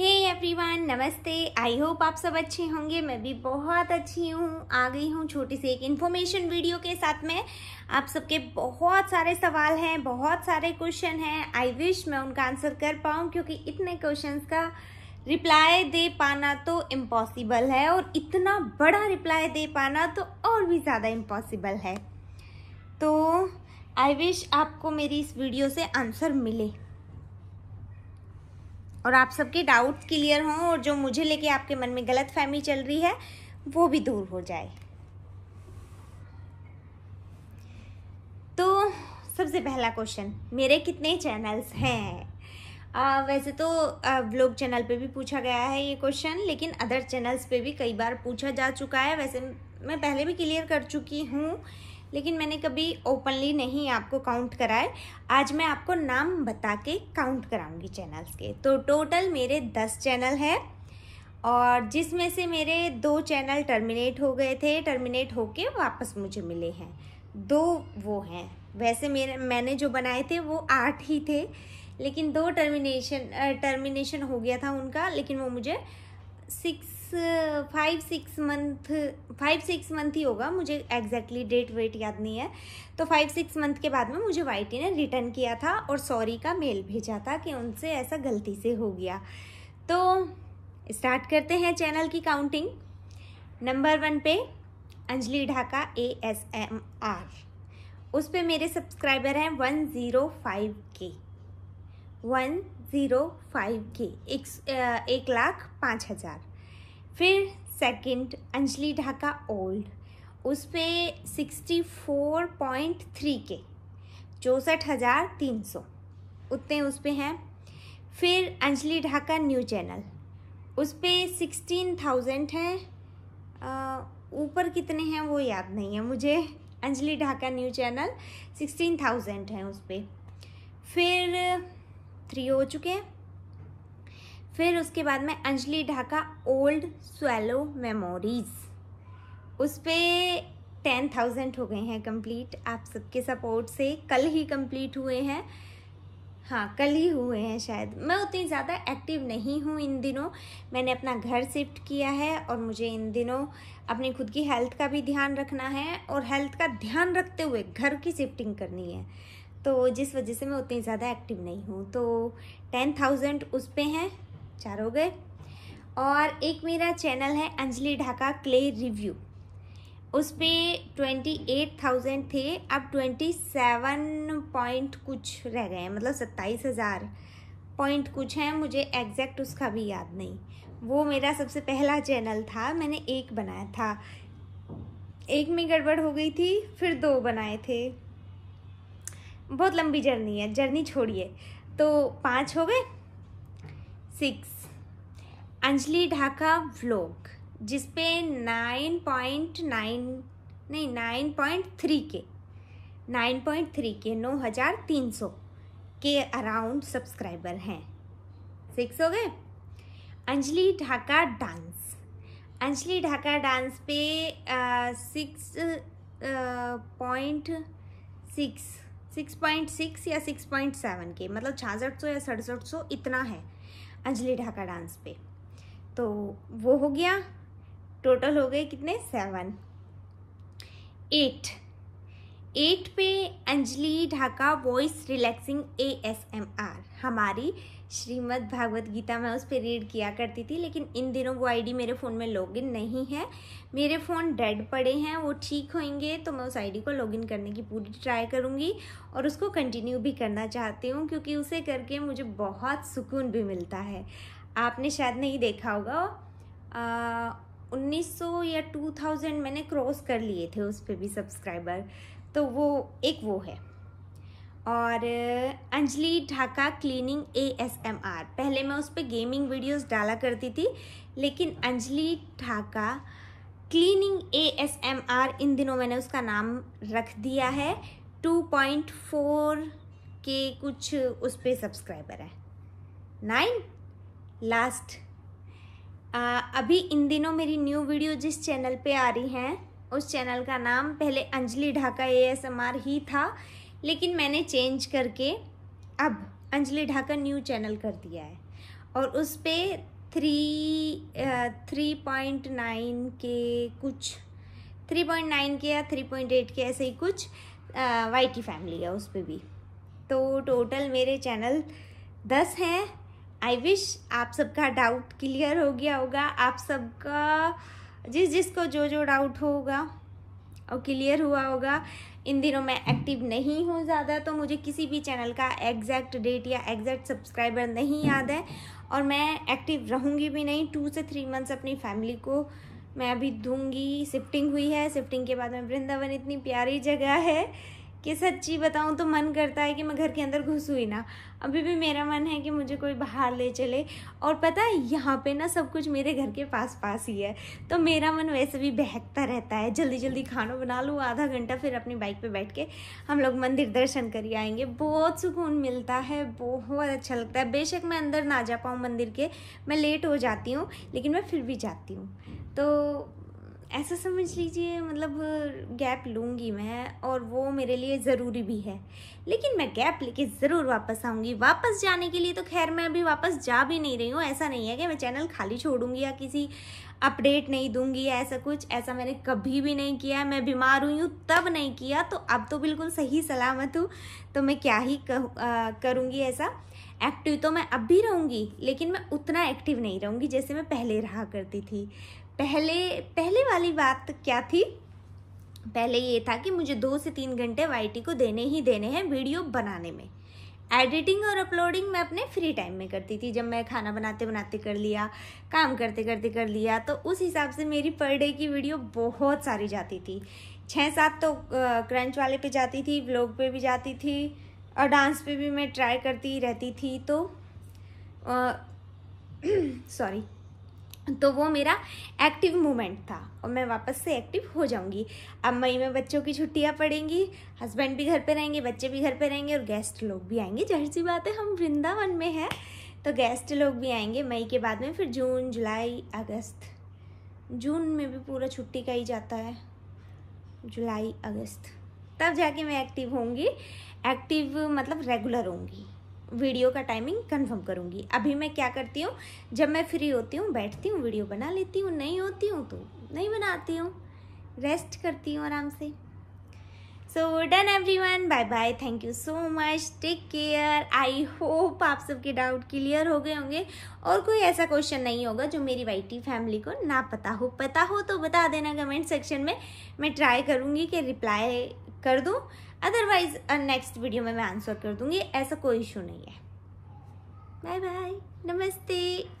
hey everyone नमस्ते आई hope आप सब अच्छे होंगे मैं भी बहुत अच्छी हूँ आ गई हूँ छोटी सी एक इन्फॉर्मेशन वीडियो के साथ में आप सबके बहुत सारे सवाल हैं बहुत सारे क्वेश्चन हैं आई विश मैं उनका आंसर कर पाऊँ क्योंकि इतने क्वेश्चंस का रिप्लाई दे पाना तो इम्पॉसिबल है और इतना बड़ा रिप्लाई दे पाना तो और भी ज़्यादा इम्पॉसिबल है तो आई विश आपको मेरी इस वीडियो से आंसर मिले और आप सबके डाउट क्लियर हों और जो मुझे लेके आपके मन में गलत फहमी चल रही है वो भी दूर हो जाए तो सबसे पहला क्वेश्चन मेरे कितने चैनल्स हैं आ, वैसे तो ब्लॉग चैनल पे भी पूछा गया है ये क्वेश्चन लेकिन अदर चैनल्स पे भी कई बार पूछा जा चुका है वैसे मैं पहले भी क्लियर कर चुकी हूँ लेकिन मैंने कभी ओपनली नहीं आपको काउंट कराए आज मैं आपको नाम बता के काउंट कराऊंगी चैनल्स के तो टोटल मेरे दस चैनल हैं और जिसमें से मेरे दो चैनल टर्मिनेट हो गए थे टर्मिनेट होके वापस मुझे मिले हैं दो वो हैं वैसे मेरे मैंने जो बनाए थे वो आठ ही थे लेकिन दो टर्मिनेशन टर्मिनेशन हो गया था उनका लेकिन वो मुझे six five six month five six month ही होगा मुझे एग्जैक्टली डेट वेट याद नहीं है तो फाइव सिक्स मंथ के बाद में मुझे वाइटी ने रिटर्न किया था और सॉरी का मेल भेजा था कि उनसे ऐसा गलती से हो गया तो स्टार्ट करते हैं चैनल की काउंटिंग नंबर वन पे Anjali Dhaka A S M R उस पर मेरे सब्सक्राइबर हैं वन ज़ीरो फाइव के वन ज़ीरो फाइव के एक, एक लाख पाँच हज़ार फिर सेकंड अंजलि ढाका ओल्ड उस पर सिक्सटी फोर पॉइंट थ्री के चौंसठ हज़ार तीन सौ उतने उस पर हैं फिर अंजलि ढाका न्यू चैनल उस पर सिक्सटीन थाउजेंड हैं ऊपर कितने हैं वो याद नहीं है मुझे Anjali Dhaka new channel sixteen thousand हैं उस पर फिर थ्री हो चुके हैं फिर उसके बाद में Anjali Dhaka old swallow memories उस पर टेन थाउजेंड हो गए हैं कंप्लीट आप सबके सपोर्ट से कल ही कंप्लीट हुए हैं हाँ कल ही हुए हैं शायद मैं उतनी ज़्यादा एक्टिव नहीं हूँ इन दिनों मैंने अपना घर शिफ्ट किया है और मुझे इन दिनों अपनी खुद की हेल्थ का भी ध्यान रखना है और हेल्थ का ध्यान रखते हुए घर की शिफ्टिंग करनी है तो जिस वजह से मैं उतनी ज़्यादा एक्टिव नहीं हूँ तो टेन थाउजेंड उस पर हैं चार हो गए और एक मेरा चैनल है अंजलि ढाका क्ले रिव्यू उस पर ट्वेंटी एट थाउजेंड थे अब ट्वेंटी सेवन पॉइंट कुछ रह गए हैं मतलब सत्ताईस हज़ार पॉइंट कुछ हैं मुझे एग्जैक्ट उसका भी याद नहीं वो मेरा सबसे पहला चैनल था मैंने एक बनाया था एक में गड़बड़ हो गई थी फिर दो बनाए थे बहुत लंबी जर्नी है जर्नी छोड़िए तो पाँच हो गए सिक्स अंजलि ढाका व्लॉग जिसपे नाइन पॉइंट नाइन नहीं नाइन पॉइंट थ्री के नाइन पॉइंट थ्री के नौ हज़ार तीन सौ के अराउंड सब्सक्राइबर हैं सिक्स हो गए अंजलि ढाका डांस अंजलि ढाका डांस पे सिक्स पॉइंट सिक्स 6.6 या 6.7 के मतलब छियासठ या सड़सठ इतना है अंजलि ढाका डांस पे तो वो हो गया टोटल हो गए कितने सेवन एट एट पे Anjali Dhaka voice relaxing A S M R हमारी श्रीमद् भागवत गीता मैं उस पर रीड किया करती थी लेकिन इन दिनों वो आईडी मेरे फ़ोन में लॉगिन नहीं है मेरे फ़ोन डेड पड़े हैं वो ठीक होंगे तो मैं उस आईडी को लॉगिन करने की पूरी ट्राई करूँगी और उसको कंटिन्यू भी करना चाहती हूँ क्योंकि उसे करके मुझे बहुत सुकून भी मिलता है आपने शायद नहीं देखा होगा आ, 1900 या 2000 मैंने क्रॉस कर लिए थे उस पर भी सब्सक्राइबर तो वो एक वो है और Anjali Dhaka cleaning A S M R पहले मैं उस पर गेमिंग वीडियोस डाला करती थी लेकिन Anjali Dhaka cleaning A S M R इन दिनों मैंने उसका नाम रख दिया है टू पॉइंट फोर के कुछ उस पर सब्सक्राइबर है नाइन लास्ट अभी इन दिनों मेरी न्यू वीडियो जिस चैनल पे आ रही हैं उस चैनल का नाम पहले Anjali Dhaka A S M R ही था लेकिन मैंने चेंज करके अब अंजलि ढाकर न्यू चैनल कर दिया है और उस पर थ्री थ्री पॉइंट नाइन के कुछ थ्री पॉइंट नाइन के या थ्री पॉइंट एट के ऐसे ही कुछ वाई टी फैमिली है उस पर भी तो टोटल मेरे चैनल दस हैं आई विश आप सबका डाउट क्लियर हो गया होगा आप सबका जिस जिसको जो जो डाउट होगा और क्लियर हुआ होगा इन दिनों मैं एक्टिव नहीं हूँ ज़्यादा तो मुझे किसी भी चैनल का एग्जैक्ट डेट या एग्जैक्ट सब्सक्राइबर नहीं याद है और मैं एक्टिव रहूँगी भी नहीं टू से थ्री मंथ्स अपनी फैमिली को मैं अभी दूंगी शिफ्टिंग हुई है शिफ्टिंग के बाद में वृंदावन इतनी प्यारी जगह है कि सच्ची बताऊँ तो मन करता है कि मैं घर के अंदर घुस हुई ना अभी भी मेरा मन है कि मुझे कोई बाहर ले चले और पता है यहाँ पे ना सब कुछ मेरे घर के पास पास ही है तो मेरा मन वैसे भी बहकता रहता है जल्दी जल्दी खाना बना लूँ आधा घंटा फिर अपनी बाइक पे बैठ के हम लोग मंदिर दर्शन कर आएंगे बहुत सुकून मिलता है बहुत अच्छा लगता है बेशक मैं अंदर ना जा पाऊँ मंदिर के मैं लेट हो जाती हूँ लेकिन मैं फिर भी जाती हूँ तो ऐसा समझ लीजिए मतलब गैप लूँगी मैं और वो मेरे लिए ज़रूरी भी है लेकिन मैं गैप लेके ज़रूर वापस आऊँगी वापस जाने के लिए तो खैर मैं अभी वापस जा भी नहीं रही हूँ ऐसा नहीं है कि मैं चैनल खाली छोड़ूंगी या किसी अपडेट नहीं दूंगी या ऐसा कुछ ऐसा मैंने कभी भी नहीं किया मैं बीमार हुई हूँ तब नहीं किया तो अब तो बिल्कुल सही सलामत हूँ तो मैं क्या ही करूँगी ऐसा एक्टिव तो मैं अब भी रहूँगी लेकिन मैं उतना एक्टिव नहीं रहूँगी जैसे मैं पहले रहा करती थी पहले पहले वाली बात क्या थी पहले ये था कि मुझे दो से तीन घंटे वाई को देने ही देने हैं वीडियो बनाने में एडिटिंग और अपलोडिंग मैं अपने फ्री टाइम में करती थी जब मैं खाना बनाते बनाते कर लिया काम करते करते कर लिया तो उस हिसाब से मेरी पर डे की वीडियो बहुत सारी जाती थी छः सात तो क्रंच वाले पे जाती थी ब्लॉग पे भी जाती थी और डांस पे भी मैं ट्राई करती रहती थी तो सॉरी तो वो मेरा एक्टिव मोमेंट था और मैं वापस से एक्टिव हो जाऊंगी अब मई में बच्चों की छुट्टियां पड़ेंगी हस्बैंड भी घर पे रहेंगे बच्चे भी घर पे रहेंगे और गेस्ट लोग भी आएंगे जहर सी बात है हम वृंदावन में हैं तो गेस्ट लोग भी आएंगे मई के बाद में फिर जून जुलाई अगस्त जून में भी पूरा छुट्टी का ही जाता है जुलाई अगस्त तब जाके मैं एक्टिव होंगी एक्टिव मतलब रेगुलर होंगी वीडियो का टाइमिंग कंफर्म करूँगी अभी मैं क्या करती हूँ जब मैं फ्री होती हूँ बैठती हूँ वीडियो बना लेती हूँ नहीं होती हूँ तो नहीं बनाती हूँ रेस्ट करती हूँ आराम से so done everyone bye bye thank you so much take care I hope आप सबके डाउट क्लियर हो गए होंगे और कोई ऐसा क्वेश्चन नहीं होगा जो मेरी वाइटी फैमिली को ना पता हो पता हो तो बता देना कमेंट सेक्शन में मैं ट्राई करूँगी कि रिप्लाई कर दूँ अदरवाइज नेक्स्ट वीडियो में मैं आंसर कर दूँगी ऐसा कोई इशू नहीं है बाय बाय नमस्ते